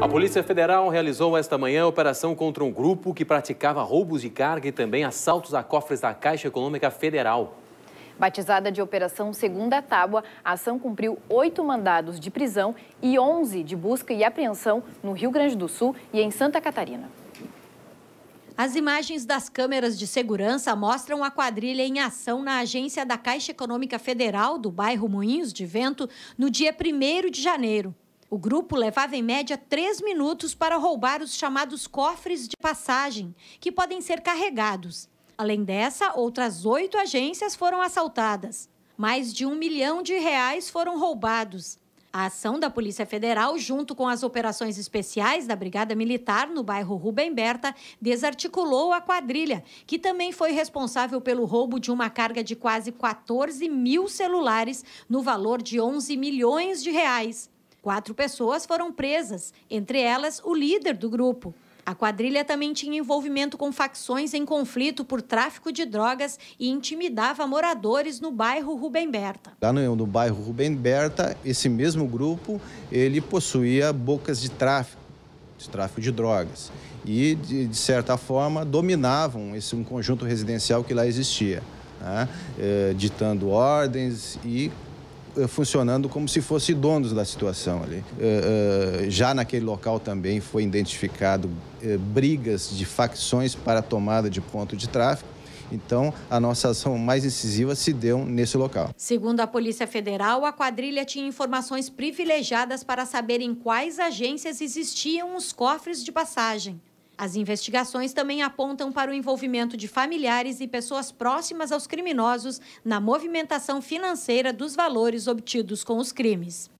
A Polícia Federal realizou esta manhã operação contra um grupo que praticava roubos de carga e também assaltos a cofres da Caixa Econômica Federal. Batizada de Operação Segunda Tábua, a ação cumpriu oito mandados de prisão e onze de busca e apreensão no Rio Grande do Sul e em Santa Catarina. As imagens das câmeras de segurança mostram a quadrilha em ação na agência da Caixa Econômica Federal do bairro Moinhos de Vento no dia 1 de janeiro. O grupo levava em média três minutos para roubar os chamados cofres de passagem, que podem ser carregados. Além dessa, outras oito agências foram assaltadas. Mais de um milhão de reais foram roubados. A ação da Polícia Federal, junto com as operações especiais da Brigada Militar no bairro Rubem Berta, desarticulou a quadrilha, que também foi responsável pelo roubo de uma carga de quase 14 mil celulares, no valor de 11 milhões de reais. Quatro pessoas foram presas, entre elas o líder do grupo. A quadrilha também tinha envolvimento com facções em conflito por tráfico de drogas e intimidava moradores no bairro Rubem Berta. Lá no, no bairro Rubem Berta, esse mesmo grupo, ele possuía bocas de tráfico, de tráfico de drogas. E, de, de certa forma, dominavam esse um conjunto residencial que lá existia, né? é, ditando ordens e eh, funcionando como se fossem donos da situação ali. Eh, eh, já naquele local também foi identificado brigas de facções para tomada de ponto de tráfego. Então, a nossa ação mais incisiva se deu nesse local. Segundo a Polícia Federal, a quadrilha tinha informações privilegiadas para saber em quais agências existiam os cofres de passagem. As investigações também apontam para o envolvimento de familiares e pessoas próximas aos criminosos na movimentação financeira dos valores obtidos com os crimes.